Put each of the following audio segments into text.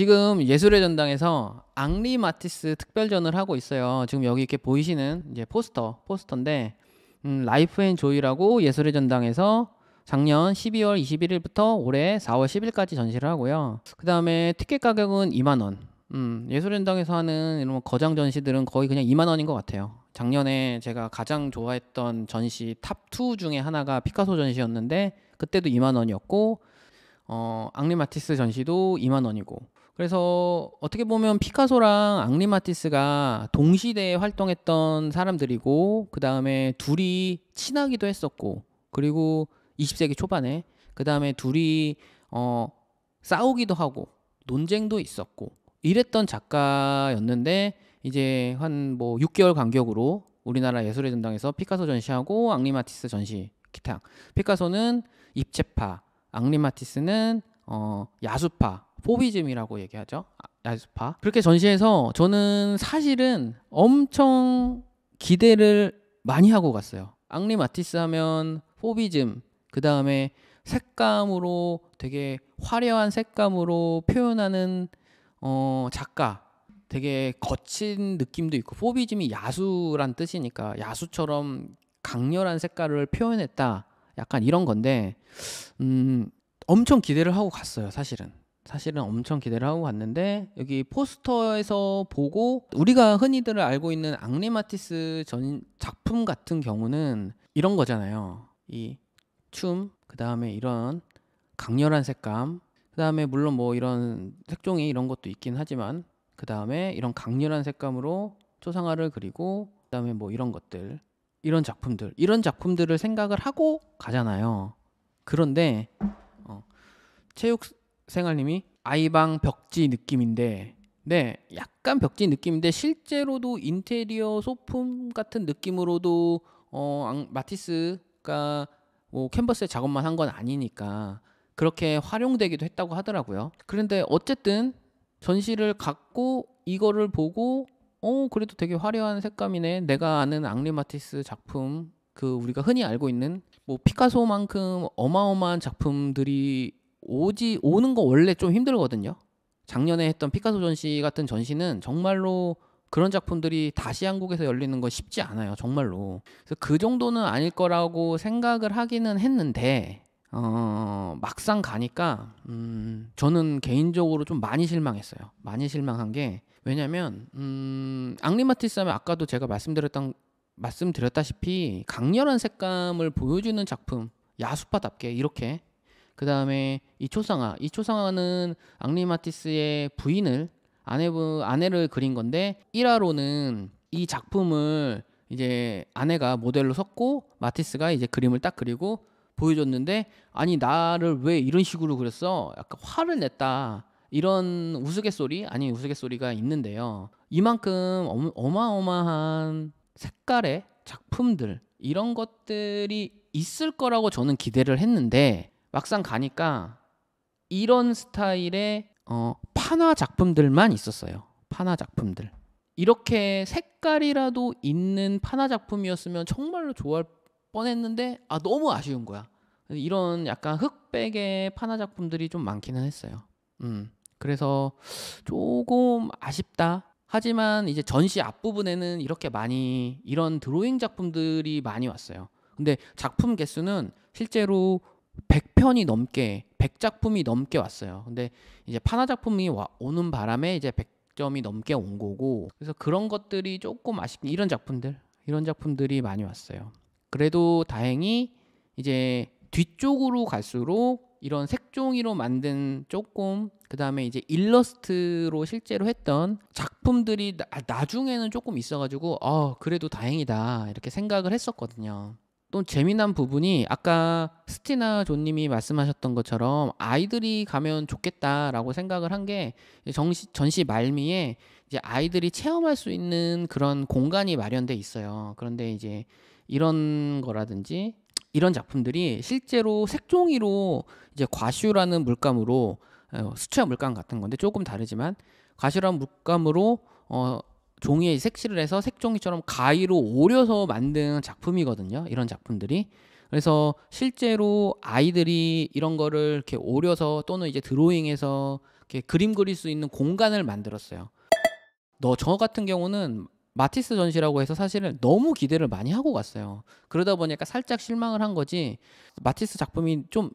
지금 예술의 전당에서 앙리 마티스 특별전을 하고 있어요. 지금 여기 이렇게 보이시는 이제 포스터, 포스터인데 음, 라이프 앤 조이라고 예술의 전당에서 작년 12월 21일부터 올해 4월 10일까지 전시를 하고요. 그 다음에 티켓 가격은 2만 원. 음, 예술의 전당에서 하는 이런 거장 전시들은 거의 그냥 2만 원인 것 같아요. 작년에 제가 가장 좋아했던 전시 탑 2 중에 하나가 피카소 전시였는데 그때도 2만 원이었고 어, 앙리 마티스 전시도 2만 원이고 그래서 어떻게 보면 피카소랑 앙리 마티스가 동시대에 활동했던 사람들이고 그 다음에 둘이 친하기도 했었고 그리고 20세기 초반에 그 다음에 둘이 어 싸우기도 하고 논쟁도 있었고 이랬던 작가였는데 이제 한 뭐 6개월 간격으로 우리나라 예술의 전당에서 피카소 전시하고 앙리 마티스 전시 기탕 피카소는 입체파 앙리 마티스는 어 야수파 포비즘이라고 얘기하죠. 야스파. 그렇게 전시해서 저는 사실은 엄청 기대를 많이 하고 갔어요. 앙리 마티스 하면 포비즘, 그 다음에 색감으로 되게 화려한 색감으로 표현하는 어, 작가. 되게 거친 느낌도 있고 포비즘이 야수란 뜻이니까 야수처럼 강렬한 색깔을 표현했다. 약간 이런 건데 음, 엄청 기대를 하고 갔어요, 사실은. 사실은 엄청 기대를 하고 갔는데 여기 포스터에서 보고 우리가 흔히들 알고 있는 앙리 마티스 전 작품 같은 경우는 이런 거잖아요. 이 춤, 그 다음에 이런 강렬한 색감, 그 다음에 물론 뭐 이런 색종이 이런 것도 있긴 하지만 그 다음에 이런 강렬한 색감으로 초상화를 그리고 그 다음에 뭐 이런 것들 이런 작품들 이런 작품들을 생각을 하고 가잖아요. 그런데 어, 체육 생활님이 아이방 벽지 느낌인데 네 약간 벽지 느낌인데 실제로도 인테리어 소품 같은 느낌으로도 어 마티스가 뭐 캔버스에 작업만 한 건 아니니까 그렇게 활용되기도 했다고 하더라고요. 그런데 어쨌든 전시를 갖고 이거를 보고 어 그래도 되게 화려한 색감이네. 내가 아는 앙리 마티스 작품 그 우리가 흔히 알고 있는 뭐 피카소만큼 어마어마한 작품들이 오지 오는 거 원래 좀 힘들거든요. 작년에 했던 피카소 전시 같은 전시는 정말로 그런 작품들이 다시 한국에서 열리는 건 쉽지 않아요. 정말로. 그래서 그 정도는 아닐 거라고 생각을 하기는 했는데 어, 막상 가니까 음, 저는 개인적으로 좀 많이 실망했어요. 많이 실망한 게 왜냐면 음, 앙리마티스 하면 아까도 제가 말씀드렸던 말씀드렸다시피 강렬한 색감을 보여주는 작품 야수파답게 이렇게 그 다음에 이초상화. 이초상화는 앙리마티스의 부인을 아내 아내를 그린 건데 1화로는 이 작품을 이제 아내가 모델로 섰고 마티스가 이제 그림을 딱 그리고 보여줬는데 아니 나를 왜 이런 식으로 그렸어? 약간 화를 냈다. 이런 우스갯소리 아니 우스갯소리가 있는데요. 이만큼 어마어마한 색깔의 작품들 이런 것들이 있을 거라고 저는 기대를 했는데 막상 가니까 이런 스타일의 어, 판화 작품들만 있었어요. 판화 작품들. 이렇게 색깔이라도 있는 판화 작품이었으면 정말로 좋아할 뻔했는데 아 너무 아쉬운 거야. 이런 약간 흑백의 판화 작품들이 좀 많기는 했어요. 음. 그래서 조금 아쉽다. 하지만 이제 전시 앞부분에는 이렇게 많이 이런 드로잉 작품들이 많이 왔어요. 근데 작품 개수는 실제로 100편이 넘게 100작품이 넘게 왔어요. 근데 이제 판화 작품이 와, 오는 바람에 이제 100점이 넘게 온 거고 그래서 그런 것들이 조금 아쉽게 이런 작품들 이런 작품들이 많이 왔어요. 그래도 다행히 이제 뒤쪽으로 갈수록 이런 색종이로 만든 조금 그다음에 이제 일러스트로 실제로 했던 작품들이 나, 나중에는 조금 있어가지고 어 그래도 다행이다 이렇게 생각을 했었거든요. 또 재미난 부분이 아까 스티나 존님이 말씀하셨던 것처럼 아이들이 가면 좋겠다라고 생각을 한 게 전시 말미에 이제 아이들이 체험할 수 있는 그런 공간이 마련돼 있어요. 그런데 이제 이런 거라든지 이런 작품들이 실제로 색종이로 이제 과슈라는 물감으로 어, 수채화 물감 같은 건데 조금 다르지만 과슈라는 물감으로 어 종이에 색칠을 해서 색종이처럼 가위로 오려서 만든 작품이거든요. 이런 작품들이. 그래서 실제로 아이들이 이런 거를 이렇게 오려서 또는 이제 드로잉해서 이렇게 그림 그릴 수 있는 공간을 만들었어요. 너 저 같은 경우는 마티스 전시라고 해서 사실은 너무 기대를 많이 하고 갔어요. 그러다 보니까 살짝 실망을 한 거지. 마티스 작품이 좀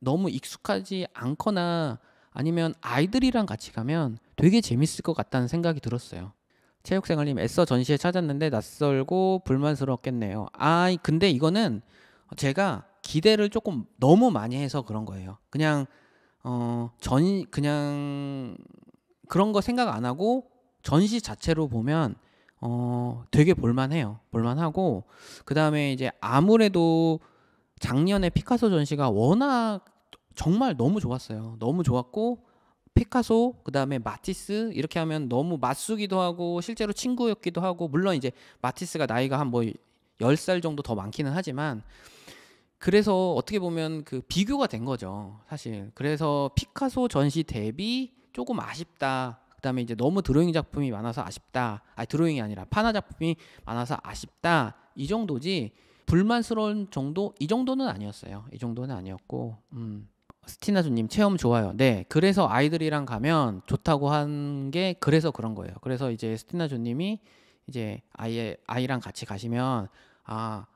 너무 익숙하지 않거나 아니면 아이들이랑 같이 가면 되게 재밌을 것 같다는 생각이 들었어요. 체육생활님 애써 전시회 찾았는데 낯설고 불만스럽겠네요. 아 근데 이거는 제가 기대를 조금 너무 많이 해서 그런 거예요. 그냥 어전 그냥 그런 거 생각 안 하고 전시 자체로 보면 어 되게 볼만해요. 볼만하고 그 다음에 이제 아무래도 작년에 피카소 전시가 워낙 정말 너무 좋았어요. 너무 좋았고 피카소 그다음에 마티스 이렇게 하면 너무 맞수기도 하고 실제로 친구였기도 하고 물론 이제 마티스가 나이가 한뭐0살 정도 더 많기는 하지만 그래서 어떻게 보면 그 비교가 된 거죠. 사실. 그래서 피카소 전시 대비 조금 아쉽다. 그다음에 이제 너무 드로잉 작품이 많아서 아쉽다. 아니 드로잉이 아니라 판화 작품이 많아서 아쉽다. 이 정도지 불만스러운 정도 이 정도는 아니었어요. 이 정도는 아니었고. 음. 스티나주님 체험 좋아요. 네, 그래서 아이들이랑 가면 좋다고 한 게 그래서 그런 거예요. 그래서 이제 스티나주님이 이제 아이 아이랑 같이 가시면 아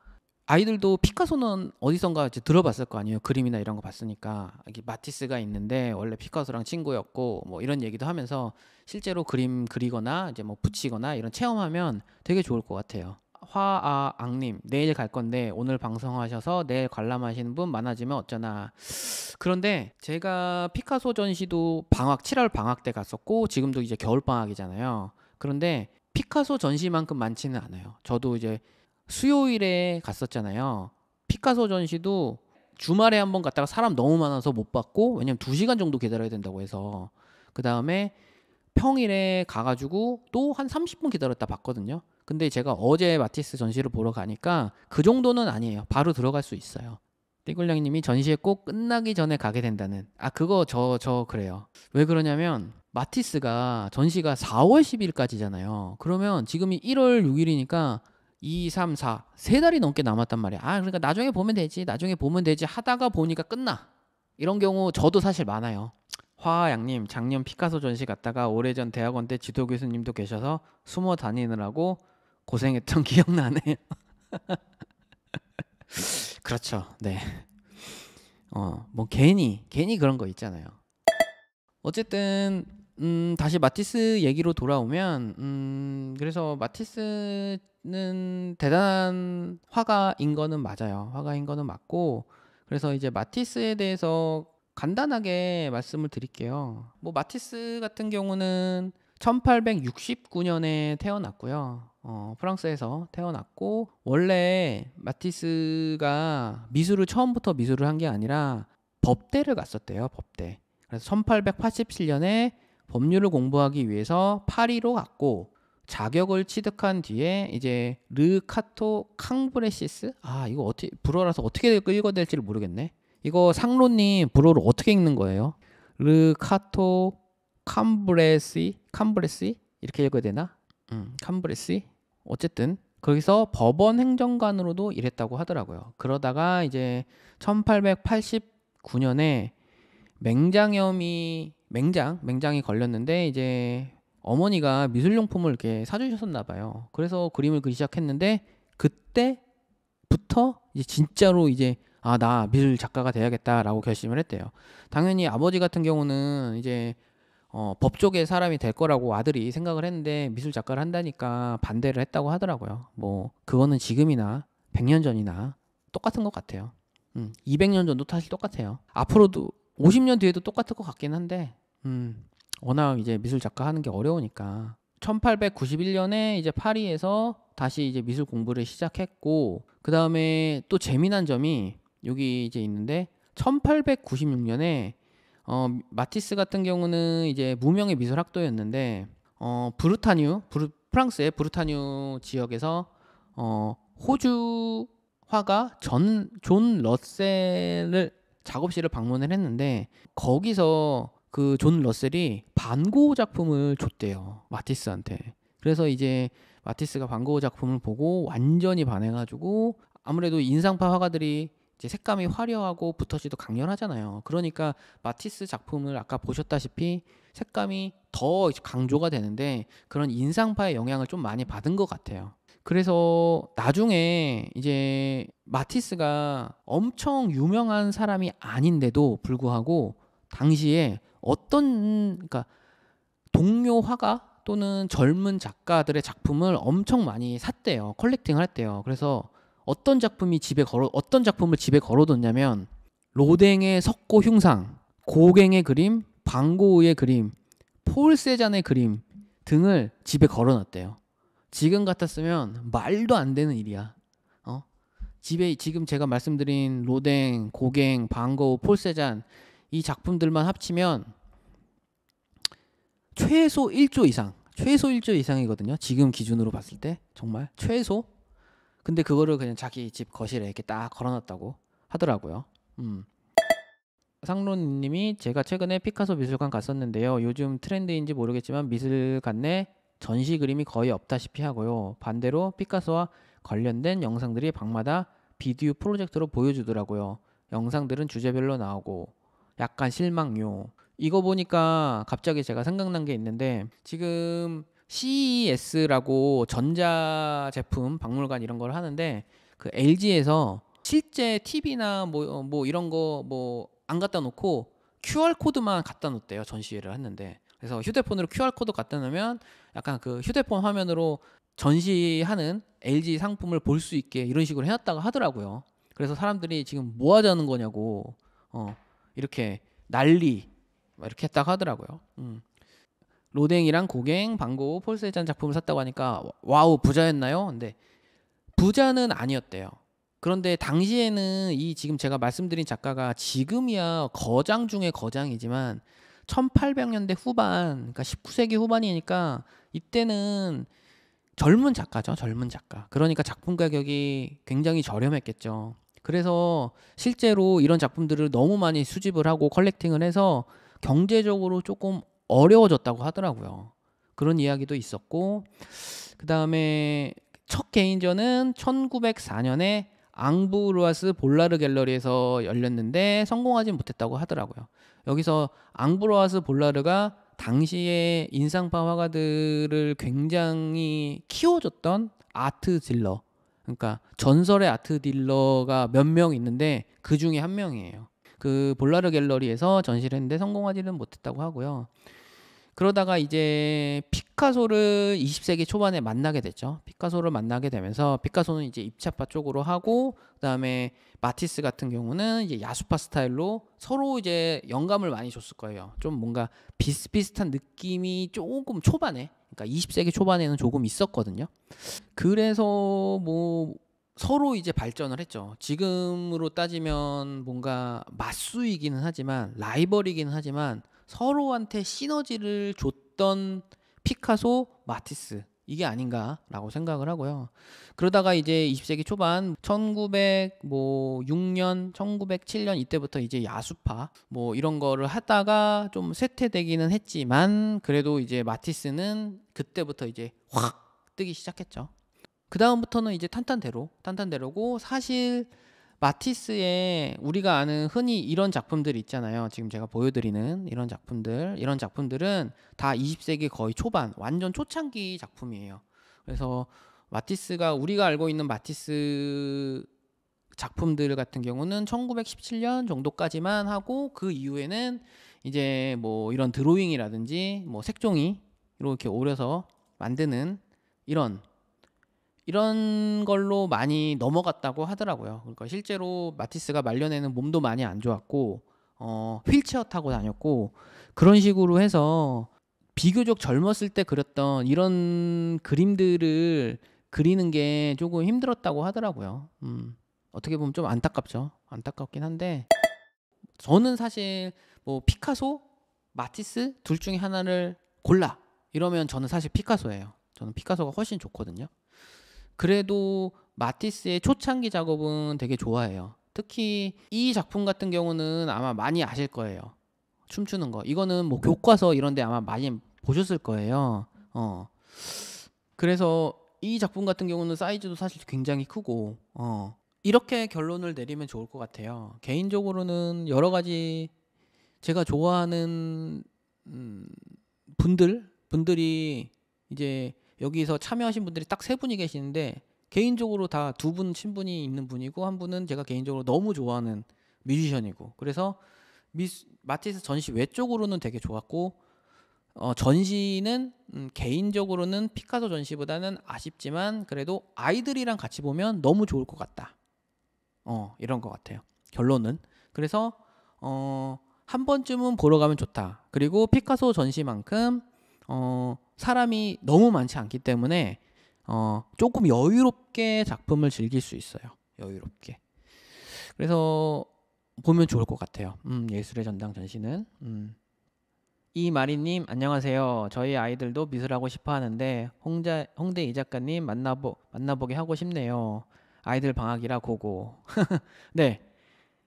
아이들도 피카소는 어디선가 이제 들어봤을 거 아니에요. 그림이나 이런 거 봤으니까 여기 마티스가 있는데 원래 피카소랑 친구였고 뭐 이런 얘기도 하면서 실제로 그림 그리거나 이제 뭐 붙이거나 이런 체험하면 되게 좋을 것 같아요. 화아악님 내일 갈 건데 오늘 방송하셔서 내일 관람하시는 분 많아지면 어쩌나 그런데 제가 피카소 전시도 방학 7월 방학 때 갔었고 지금도 이제 겨울 방학이잖아요 그런데 피카소 전시만큼 많지는 않아요 저도 이제 수요일에 갔었잖아요 피카소 전시도 주말에 한번 갔다가 사람 너무 많아서 못 봤고 왜냐면 2시간 정도 기다려야 된다고 해서 그 다음에 평일에 가가지고 또 한 30분 기다렸다 봤거든요 근데 제가 어제 마티스 전시를 보러 가니까 그 정도는 아니에요. 바로 들어갈 수 있어요. 띠굴량님이 전시에꼭 끝나기 전에 가게 된다는 아 그거 저저 저 그래요. 왜 그러냐면 마티스가 전시가 4월 10일까지잖아요. 그러면 지금이 1월 6일이니까 2, 3, 4, 세 달이 넘게 남았단 말이야. 아, 그러니까 나중에 보면 되지, 나중에 보면 되지 하다가 보니까 끝나. 이런 경우 저도 사실 많아요. 화양님, 작년 피카소 전시 갔다가 오래전 대학원 때 지도 교수님도 계셔서 숨어 다니느라고 고생했던 기억나네요. 그렇죠. 네. 어, 뭐 괜히 괜히 그런 거 있잖아요. 어쨌든 음, 다시 마티스 얘기로 돌아오면 음, 그래서 마티스는 대단한 화가인 거는 맞아요. 화가인 거는 맞고 그래서 이제 마티스에 대해서 간단하게 말씀을 드릴게요. 뭐 마티스 같은 경우는 1869년에 태어났고요. 어, 프랑스에서 태어났고 원래 마티스가 미술을 처음부터 미술을 한 게 아니라 법대를 갔었대요. 법대. 그래서 1887년에 법률을 공부하기 위해서 파리로 갔고 자격을 취득한 뒤에 이제 르카토 캉브레시스 아 이거 어떻게 불어라서 어떻게 읽어야 될지를 모르겠네. 이거 상로님 불어를 어떻게 읽는 거예요? 르카토 캄브레시 캄브레시 이렇게 읽어야 되나? 음, 캄브레시 어쨌든 거기서 법원 행정관으로도 일했다고 하더라고요. 그러다가 이제 1889년에 맹장염이 맹장 맹장이 걸렸는데 이제 어머니가 미술용품을 이렇게 사주셨었나 봐요. 그래서 그림을 그리기 시작했는데 그때부터 이제 진짜로 이제 아 나 미술 작가가 돼야겠다라고 결심을 했대요. 당연히 아버지 같은 경우는 이제 어, 법조계 사람이 될 거라고 아들이 생각을 했는데 미술 작가를 한다니까 반대를 했다고 하더라고요. 뭐 그거는 지금이나 100년 전이나 똑같은 것 같아요. 음, 200년 전도 사실 똑같아요. 앞으로도 50년 뒤에도 똑같을 것 같긴 한데 음, 워낙 이제 미술 작가 하는 게 어려우니까 1891년에 이제 파리에서 다시 이제 미술 공부를 시작했고 그 다음에 또 재미난 점이 여기 이제 있는데 1896년에 어, 마티스 같은 경우는 이제 무명의 미술학도였는데 어, 브루타뉴 브루, 프랑스의 브루타뉴 지역에서 어, 호주 화가 전존 러셀을 작업실을 방문을 했는데 거기서 그존 러셀이 반고 작품을 줬대요 마티스한테 그래서 이제 마티스가 반고 작품을 보고 완전히 반해가지고 아무래도 인상파 화가들이 이제 색감이 화려하고 붓터지도 강렬하잖아요. 그러니까 마티스 작품을 아까 보셨다시피 색감이 더 강조가 되는데 그런 인상파의 영향을 좀 많이 받은 것 같아요. 그래서 나중에 이제 마티스가 엄청 유명한 사람이 아닌데도 불구하고 당시에 어떤 그러니까 동료 화가 또는 젊은 작가들의 작품을 엄청 많이 샀대요. 컬렉팅을 했대요. 그래서 어떤 작품이 집에 걸어 어떤 작품을 집에 걸어뒀냐면 로댕의 석고 흉상, 고갱의 그림, 방고의 그림, 폴 세잔의 그림 등을 집에 걸어놨대요. 지금 같았으면 말도 안 되는 일이야. 어? 집에 지금 제가 말씀드린 로댕, 고갱, 방고폴 세잔 이 작품들만 합치면 최소 1조 이상, 최소 1조 이상이거든요. 지금 기준으로 봤을 때 정말 최소 근데 그거를 그냥 자기 집 거실에 이렇게 딱 걸어놨다고 하더라고요. 음. 상론님이 제가 최근에 피카소 미술관 갔었는데요. 요즘 트렌드인지 모르겠지만 미술관 내 전시 그림이 거의 없다시피 하고요. 반대로 피카소와 관련된 영상들이 방마다 비디오 프로젝트로 보여주더라고요. 영상들은 주제별로 나오고 약간 실망요. 이거 보니까 갑자기 제가 생각난 게 있는데 지금 CES라고 전자 제품 박물관 이런 걸 하는데 그 LG에서 실제 TV나 뭐, 어, 뭐 이런 거 뭐 안 갖다 놓고 QR 코드만 갖다 놓대요 전시회를 했는데 그래서 휴대폰으로 QR 코드 갖다 놓으면 약간 그 휴대폰 화면으로 전시하는 LG 상품을 볼 수 있게 이런 식으로 해놨다고 하더라고요. 그래서 사람들이 지금 뭐 하자는 거냐고 어, 이렇게 난리 이렇게 했다고 하더라고요. 음. 로댕이랑 고갱, 방고 폴세잔 작품을 샀다고 하니까 와우 부자였나요? 근데 부자는 아니었대요. 그런데 당시에는 이 지금 제가 말씀드린 작가가 지금이야 거장 중에 거장이지만 1800년대 후반, 그러니까 19세기 후반이니까 이때는 젊은 작가죠, 젊은 작가. 그러니까 작품 가격이 굉장히 저렴했겠죠. 그래서 실제로 이런 작품들을 너무 많이 수집을 하고 컬렉팅을 해서 경제적으로 조금 어려워졌다고 하더라고요. 그런 이야기도 있었고 그 다음에 첫 개인전은 1904년에 앙브르아스 볼라르 갤러리에서 열렸는데 성공하지 못했다고 하더라고요. 여기서 앙브르아스 볼라르가 당시에 인상파 화가들을 굉장히 키워줬던 아트 딜러, 그러니까 전설의 아트 딜러가 몇 명 있는데 그 중에 한 명이에요. 그 볼라르 갤러리에서 전시를 했는데 성공하지는 못했다고 하고요. 그러다가 이제 피카소를 20세기 초반에 만나게 됐죠. 피카소를 만나게 되면서 피카소는 이제 입체파 쪽으로 하고 그다음에 마티스 같은 경우는 이제 야수파 스타일로 서로 이제 영감을 많이 줬을 거예요. 좀 뭔가 비슷비슷한 느낌이 조금 초반에 그러니까 20세기 초반에는 조금 있었거든요. 그래서 뭐 서로 이제 발전을 했죠. 지금으로 따지면 뭔가 맞수이기는 하지만 라이벌이기는 하지만 서로한테 시너지를 줬던 피카소, 마티스 이게 아닌가라고 생각을 하고요. 그러다가 이제 20세기 초반 1906년, 뭐 1907년 이때부터 이제 야수파 뭐 이런 거를 하다가 좀 쇠퇴되기는 했지만 그래도 이제 마티스는 그때부터 이제 확 뜨기 시작했죠. 그 다음부터는 이제 탄탄대로 탄탄대로고 사실 마티스의 우리가 아는 흔히 이런 작품들 있잖아요. 지금 제가 보여드리는 이런 작품들, 이런 작품들은 다 20세기 거의 초반, 완전 초창기 작품이에요. 그래서 마티스가 우리가 알고 있는 마티스 작품들 같은 경우는 1917년 정도까지만 하고 그 이후에는 이제 뭐 이런 드로잉이라든지 뭐 색종이 이렇게 오려서 만드는 이런 이런 걸로 많이 넘어갔다고 하더라고요. 그러니까 실제로 마티스가 말년에는 몸도 많이 안 좋았고 어, 휠체어 타고 다녔고 그런 식으로 해서 비교적 젊었을 때 그렸던 이런 그림들을 그리는 게 조금 힘들었다고 하더라고요. 음, 어떻게 보면 좀 안타깝죠. 안타깝긴 한데 저는 사실 뭐 피카소, 마티스 둘 중에 하나를 골라 이러면 저는 사실 피카소예요. 저는 피카소가 훨씬 좋거든요. 그래도 마티스의 초창기 작업은 되게 좋아해요. 특히 이 작품 같은 경우는 아마 많이 아실 거예요. 춤추는 거. 이거는 뭐 교과서 이런 데 아마 많이 보셨을 거예요. 어. 그래서 이 작품 같은 경우는 사이즈도 사실 굉장히 크고 어. 이렇게 결론을 내리면 좋을 것 같아요. 개인적으로는 여러 가지 제가 좋아하는 음, 분들 분들이 이제 여기서 참여하신 분들이 딱 세 분이 계시는데 개인적으로 다 두 분 친분이 있는 분이고 한 분은 제가 개인적으로 너무 좋아하는 뮤지션이고 그래서 미스, 마티스 전시 외적으로는 되게 좋았고 어, 전시는 음, 개인적으로는 피카소 전시보다는 아쉽지만 그래도 아이들이랑 같이 보면 너무 좋을 것 같다. 어, 이런 것 같아요. 결론은 그래서 어, 한 번쯤은 보러 가면 좋다. 그리고 피카소 전시만큼 어, 사람이 너무 많지 않기 때문에 어, 조금 여유롭게 작품을 즐길 수 있어요. 여유롭게. 그래서 보면 좋을 것 같아요. 음, 예술의 전당 전시는. 음. 이마리님 안녕하세요. 저희 아이들도 미술하고 싶어 하는데 홍자, 홍대 이 작가님 만나보 만나보게 하고 싶네요. 아이들 방학이라 고고. 네,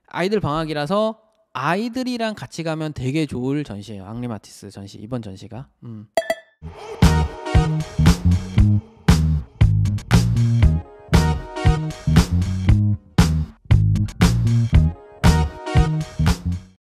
아이들 방학이라서 아이들이랑 같이 가면 되게 좋을 전시예요. 앙리마티스 전시 이번 전시가. 음. Thank you